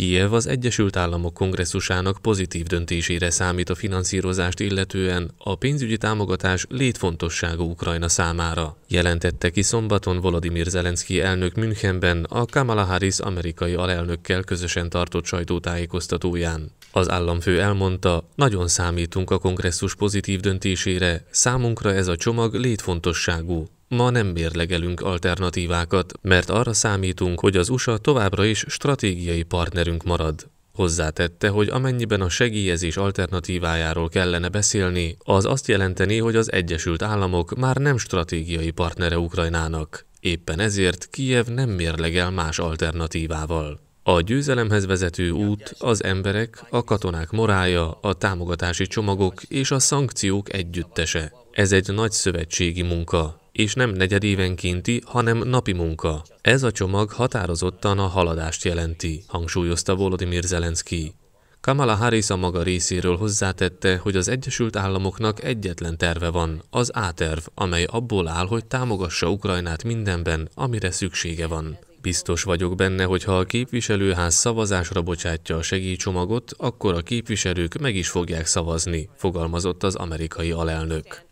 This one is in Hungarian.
Kijev az Egyesült Államok kongresszusának pozitív döntésére számít a finanszírozást illetően a pénzügyi támogatás létfontosságú Ukrajna számára. Jelentette ki szombaton Volodymyr Zelenszky elnök Münchenben a Kamala Harris amerikai alelnökkel közösen tartott sajtótájékoztatóján. Az államfő elmondta, nagyon számítunk a kongresszus pozitív döntésére, számunkra ez a csomag létfontosságú, Ma nem mérlegelünk alternatívákat, mert arra számítunk, hogy az USA továbbra is stratégiai partnerünk marad. Hozzátette, hogy amennyiben a segélyezés alternatívájáról kellene beszélni, az azt jelenteni, hogy az Egyesült Államok már nem stratégiai partnere Ukrajnának. Éppen ezért Kijev nem mérlegel más alternatívával. A győzelemhez vezető út az emberek, a katonák morája, a támogatási csomagok és a szankciók együttese. Ez egy nagy szövetségi munka, és nem negyedévenkénti, hanem napi munka. Ez a csomag határozottan a haladást jelenti, hangsúlyozta Volodymyr Zelenszky. Kamala Harris a maga részéről hozzátette, hogy az Egyesült Államoknak egyetlen terve van, az A-terv, amely abból áll, hogy támogassa Ukrajnát mindenben, amire szüksége van. Biztos vagyok benne, hogy ha a képviselőház szavazásra bocsátja a segélycsomagot, akkor a képviselők meg is fogják szavazni, fogalmazott az amerikai alelnök.